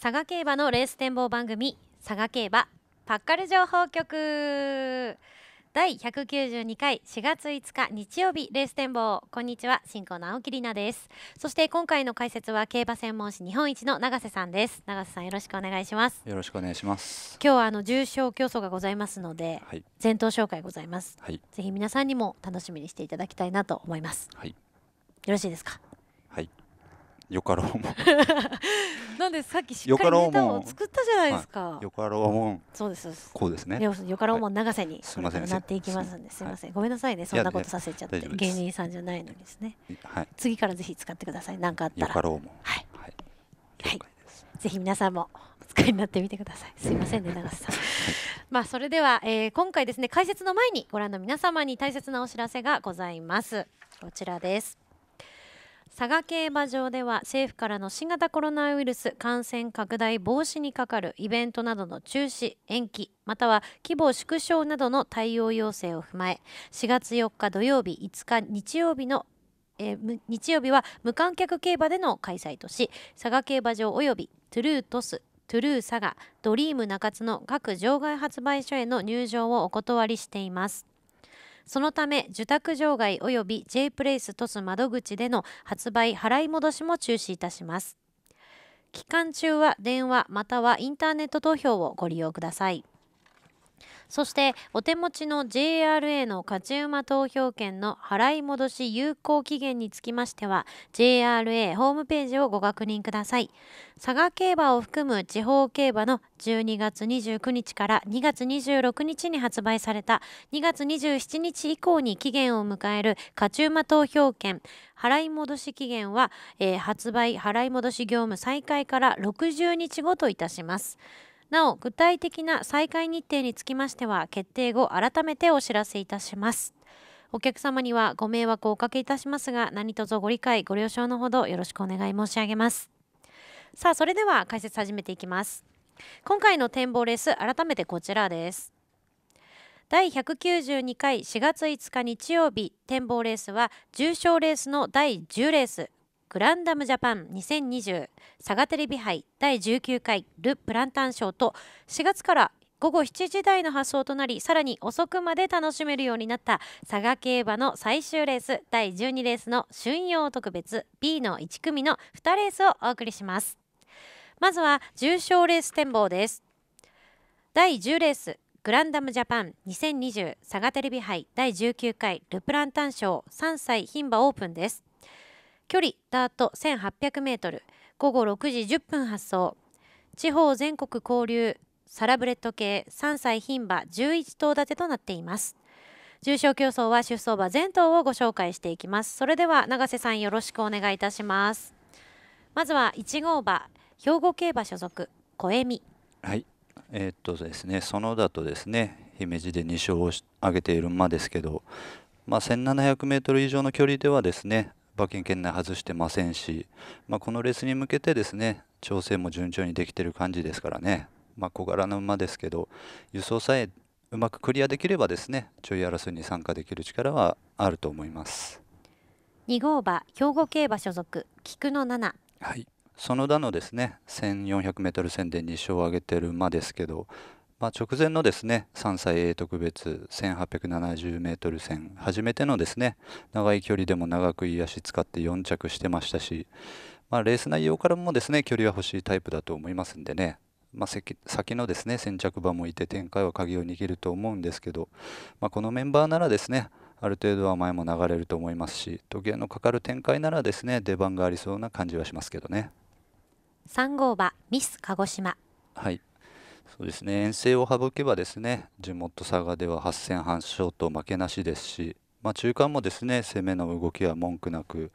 佐賀競馬のレース展望番組佐賀競馬パッカル情報局第192回4月5日日曜日レース展望こんにちは進行の青木里奈ですそして今回の解説は競馬専門誌日本一の永瀬さんです永瀬さんよろしくお願いしますよろしくお願いします今日はあの重賞競争がございますので、はい、前頭紹介ございます、はい、ぜひ皆さんにも楽しみにしていただきたいなと思います、はい、よろしいですかよかろうもん なんでさっきしっかりネタを作ったじゃないですかよかろうもんそうですこうですねよかろうもん長瀬にすみませんなっていきますんですみませんごめんなさいねそんなことさせちゃって芸人さんじゃないのにですね次からぜひ使ってください何かあったらよかろうもんはいはいぜひ皆さんも使いになってみてくださいすいませんね長瀬さんまあそれでは、えー、今回ですね解説の前にご覧の皆様に大切なお知らせがございますこちらです佐賀競馬場では政府からの新型コロナウイルス感染拡大防止にかかるイベントなどの中止延期または規模縮小などの対応要請を踏まえ4月4日土曜日5日日曜日のえ日曜日は無観客競馬での開催とし佐賀競馬場及びトゥルートストゥルー佐賀ドリーム中津の各場外発売所への入場をお断りしています。そのため受託場外及び J プレイス鳥栖窓口での発売払い戻しも中止いたします期間中は電話またはインターネット投票をご利用くださいそしてお手持ちの JRA の勝ち馬投票券の払い戻し有効期限につきましては JRA ホームページをご確認ください佐賀競馬を含む地方競馬の12月29日から2月26日に発売された2月27日以降に期限を迎える勝ち馬投票券払い戻し期限は、えー、発売払い戻し業務再開から60日後といたします。なお具体的な再開日程につきましては決定後改めてお知らせいたしますお客様にはご迷惑をおかけいたしますが何卒ご理解ご了承のほどよろしくお願い申し上げますさあそれでは解説始めていきます今回の展望レース改めてこちらです第192回4月5日日曜日展望レースは重賞レースの第10レースグランダムジャパン2020佐賀テレビ杯第19回ル・プランタン賞と4月から午後7時台の発送となりさらに遅くまで楽しめるようになった佐賀競馬の最終レース第12レースの春陽特別 B の1組の2レースをお送りしますまずは重賞レース展望です第10レースグランダムジャパン2020佐賀テレビ杯第19回ルプランタン賞3歳牝馬オープンです距離ダート 1800m 午後6時10分発送地方全国交流サラブレッド系3歳牝馬11頭立てとなっています重賞競争は出走馬全頭をご紹介していきますそれでは永瀬さんよろしくお願いいたしますまずは1号馬兵庫競馬所属小恵美はいえー、っとですねそのだとですね姫路で2勝を挙げている馬ですけどまあ、1700m 以上の距離ではですね馬券圏内外してませんし、まあ、このレースに向けてですね調整も順調にできている感じですからね、まあ、小柄な馬ですけど輸送さえうまくクリアできればですねちょい争いに参加できる力はあると思います2号馬兵庫競馬所属菊野七はいその他のですね 1400m 戦で2勝を挙げている馬ですけどまあ、直前のですね3歳 A 特別 1870m 戦初めてのですね長い距離でも長くいい足使って4着してましたし、まあ、レース内容からもですね距離は欲しいタイプだと思いますんでね、まあ、先のですね先着馬もいて展開は鍵を握ると思うんですけど、まあ、このメンバーならですねある程度は前も流れると思いますし時計のかかる展開ならですね出番がありそうな感じはしますけどね3号馬ミス鹿児島はいそうですね遠征を省けばですね地元佐賀では8戦半勝と負けなしですし、まあ、中間もですね攻めの動きは文句なく、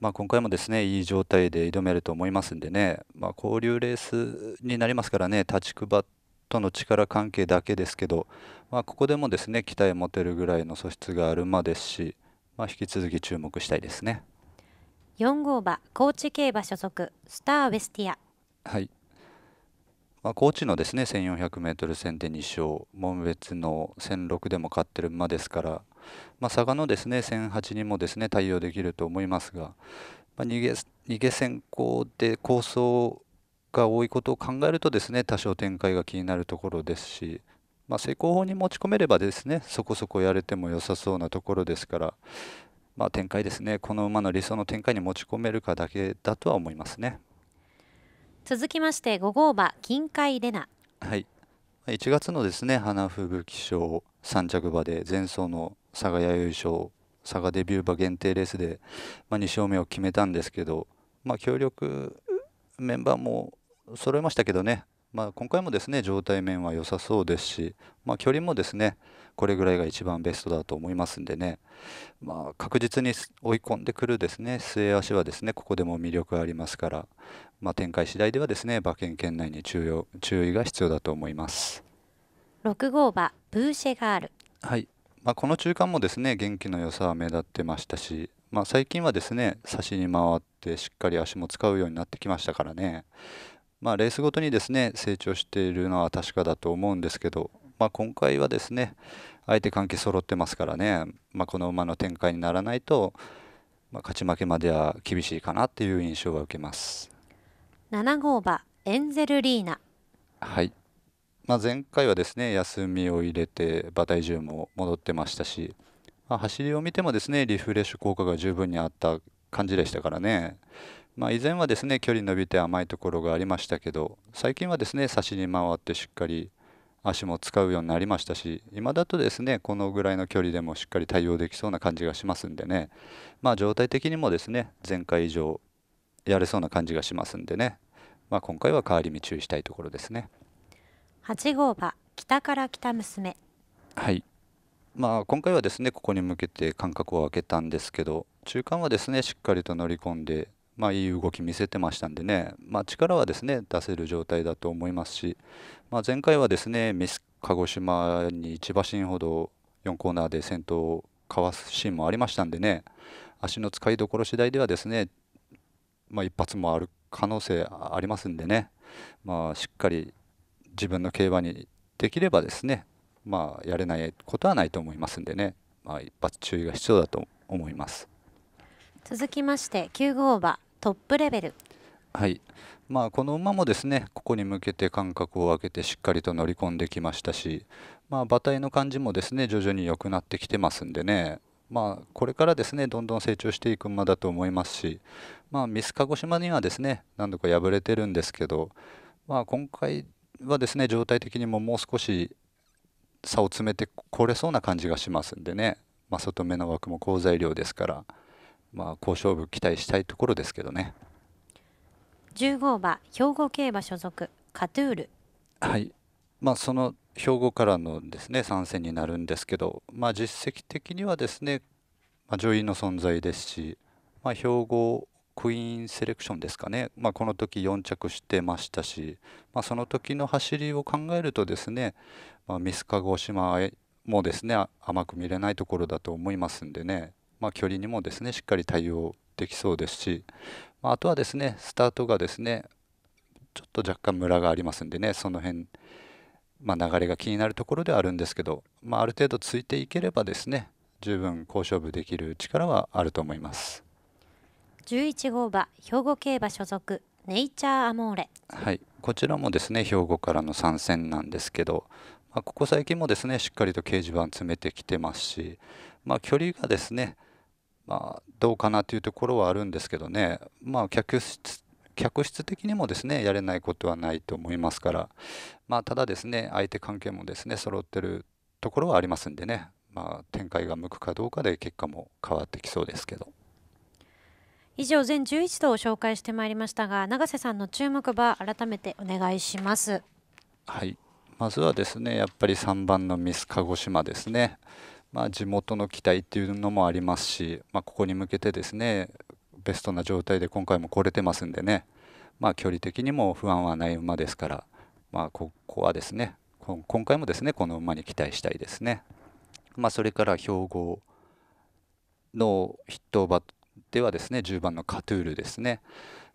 まあ、今回もですねいい状態で挑めると思いますんでね、まあ、交流レースになりますからね立ちくばとの力関係だけですけど、まあ、ここでもですね期待持てるぐらいの素質がある馬ですし、まあ、引き続き注目したいですね4号馬高知競馬所属スターウェスティアはいまあ、高知のですね 1400m 戦で2勝門別の1006でも勝ってる馬ですから、まあ、佐賀のですね1008にもですね対応できると思いますが、まあ、逃げ逃げ先行で構想が多いことを考えるとですね多少展開が気になるところですし、まあ、成功法に持ち込めればですねそこそこやれても良さそうなところですから、まあ、展開ですねこの馬の理想の展開に持ち込めるかだけだとは思いますね。続きまして五号馬金海レナはい1月のですね花吹雪賞三着馬で前走の佐賀弥生賞佐賀デビュー馬限定レースで、まあ、2勝目を決めたんですけど、まあ、協力メンバーも揃えましたけどねまあ、今回もですね状態面は良さそうですし、まあ、距離もですねこれぐらいが一番ベストだと思いますんでね、まあ、確実に追い込んでくるですね末足はですねここでも魅力ありますから、まあ、展開次第ではですね馬券圏内に注意注意が必要だと思います6号馬ブーシェガールはい、まあ、この中間もですね元気の良さは目立ってましたし、まあ、最近はですね差しに回ってしっかり足も使うようになってきましたからねまあ、レースごとにですね成長しているのは確かだと思うんですけど、まあ、今回はですね相手関係揃ってますからね、まあ、この馬の展開にならないと、まあ、勝ち負けまでは厳しいかなという印象は受けます7号馬エンゼルリーナはい、まあ、前回はですね休みを入れて馬体重も戻ってましたし、まあ、走りを見てもですねリフレッシュ効果が十分にあった感じでしたからねまあ、以前はですね距離伸びて甘いところがありましたけど最近はですね差しに回ってしっかり足も使うようになりましたし今だとですねこのぐらいの距離でもしっかり対応できそうな感じがしますんでねまあ状態的にもですね前回以上やれそうな感じがしますんでね、まあ、今回は変わり見注意したいところですね8号馬北から北娘はいまあ今回はですねここに向けて間隔を空けたんですけど中間はですねしっかりと乗り込んでまあ、いい動き見せてましたんでね、まあ、力はですね出せる状態だと思いますし、まあ、前回はですねミス鹿児島に千葉新ほど4コーナーで先頭をかわすシーンもありましたんでね足の使いどころ次第ではですね、まあ、一発もある可能性ありますんでね、まあ、しっかり自分の競馬にできればですね、まあ、やれないことはないと思いますんでね、まあ、一発注意が必要だと思います。続きまして9号馬トップレベルはいまあ、この馬もですねここに向けて間隔を空けてしっかりと乗り込んできましたし、まあ、馬体の感じもですね徐々に良くなってきてますんでね、まあ、これからですねどんどん成長していく馬だと思いますし、まあ、ミス鹿児島にはですね何度か敗れてるんですけど、まあ、今回はですね状態的にももう少し差を詰めてこれそうな感じがしますんでね、まあ、外目の枠も好材料ですから。まあ、好勝負期待したいところですけどね。15馬兵庫競馬所属カトゥール。はい。まあその兵庫からのですね参戦になるんですけど、まあ実績的にはですね、まあ、上位の存在ですし、まあ兵庫クイーンセレクションですかね。まあこの時4着してましたし、まあその時の走りを考えるとですね、まあミス鹿児島もですね甘く見れないところだと思いますんでね。まあ、距離にもですねしっかり対応できそうですし、まあ、あとはですねスタートがですねちょっと若干ムラがありますんでねその辺、まあ、流れが気になるところではあるんですけど、まあ、ある程度ついていければですね十分好勝負できる力はあると思います11号馬兵庫競馬所属ネイチャーアモーレはいこちらもですね兵庫からの参戦なんですけど、まあ、ここ最近もですねしっかりと掲示板詰めてきてますし、まあ、距離がですねまあ、どうかなというところはあるんですけどね、まあ、客室客室的にもですねやれないことはないと思いますから、まあ、ただですね相手関係もですね揃ってるところはありますんでね、まあ、展開が向くかどうかで結果も変わってきそうですけど。以上全11度を紹介してまいりましたが永瀬さんの注目馬改めてお願いします。はいまずはですねやっぱり3番のミス鹿児島ですね。まあ、地元の期待っていうのもありますし、まあ、ここに向けてですねベストな状態で今回も来れてますんでね、まあ、距離的にも不安はない馬ですから、まあ、ここはですね今回もですねこの馬に期待したいですね。まあ、それから兵庫の筆頭馬ではですね10番のカトゥールですね。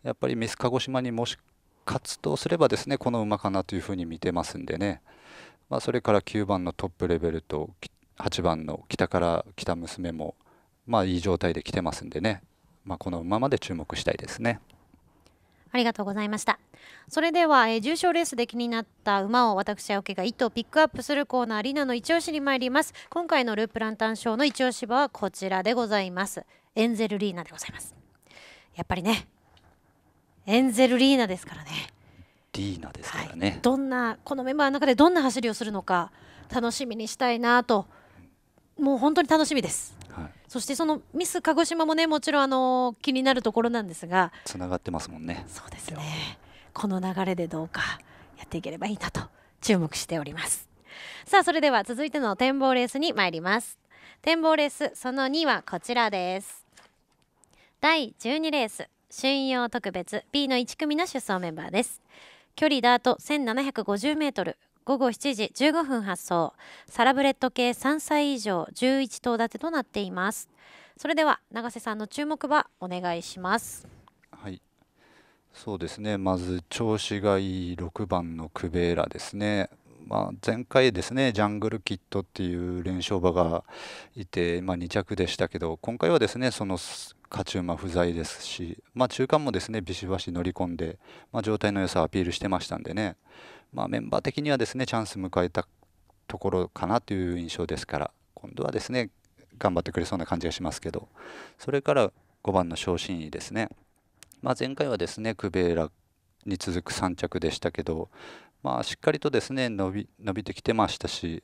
やっぱりミス鹿児島にもし勝つとすればですねこの馬かなというふうに見てますんでね、まあ、それから9番のトップレベルと8番の北から来た娘も、まあ、いい状態で来てますんでね、まあ、この馬まで注目したいですね。ありがとうございました。それでは、えー、重賞レースで気になった馬を私、青木が一頭ピックアップするコーナー、リナの一押しに参ります。今回のループランタン賞の一押し馬はこちらでございます。エンゼルリーナでございます。やっぱりね、エンゼルリーナですからね。リーナですからね。はい、どんな、このメンバーの中でどんな走りをするのか、楽しみにしたいなと。もう本当に楽しみです。はい、そしてそのミス鹿児島もねもちろんあの気になるところなんですが繋がってますもんねそうですねこの流れでどうかやっていければいいなと注目しておりますさあそれでは続いての展望レースに参ります展望レースその2はこちらです第12レース春用特別 B の1組の出走メンバーです距離ダート1750メートル午後7時15分発送サラブレッド系3歳以上11頭立てとなっていますそれでは永瀬さんの注目はお願いしますはいそうですねまず調子がいい6番のクベーラですねまあ、前回ですねジャングルキットっていう連勝馬がいて、まあ、2着でしたけど今回はですねその勝ち馬不在ですし、まあ、中間もですねビシバシ乗り込んで、まあ、状態の良さをアピールしてましたんでね、まあ、メンバー的にはですねチャンス迎えたところかなという印象ですから今度はですね頑張ってくれそうな感じがしますけどそれから5番の昇進位ですね、まあ、前回はですねクベーラに続く3着でしたけど、まあ、しっかりとですね伸び伸びてきてましたし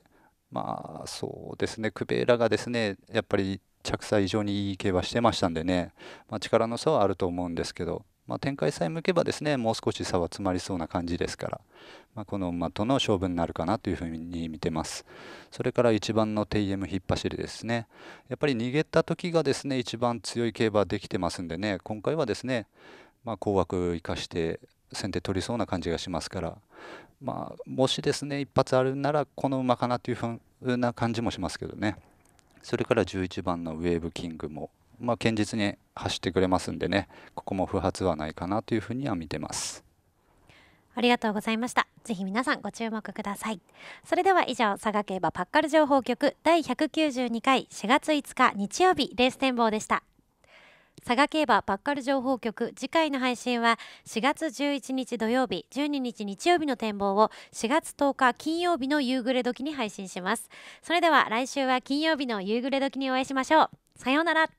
まあそうですねクベーラがですねやっぱり着差以上にいい競馬してましたんでね、まあ、力の差はあると思うんですけどまあ、展開さえ向けばですねもう少し差は詰まりそうな感じですから、まあ、この馬との勝負になるかなというふうに見てますそれから1番の TM 引っ走りですねやっぱり逃げた時がですね一番強い競馬できてますんでね今回はですね、まあ、紅白生かして先手取りそうな感じがしますからまあ、もしですね一発あるならこの馬かなというふうな感じもしますけどねそれから11番のウェーブキングもまあ、堅実に走ってくれますんでねここも不発はないかなというふうには見てます。ありがとうございました。ぜひ皆さんご注目ください。それでは以上、佐賀競馬パッカル情報局第192回4月5日日曜日レース展望でした。佐賀競馬パッカル情報局次回の配信は4月11日土曜日12日日曜日の展望を4月10日金曜日の夕暮れ時に配信しますそれでは来週は金曜日の夕暮れ時にお会いしましょうさようなら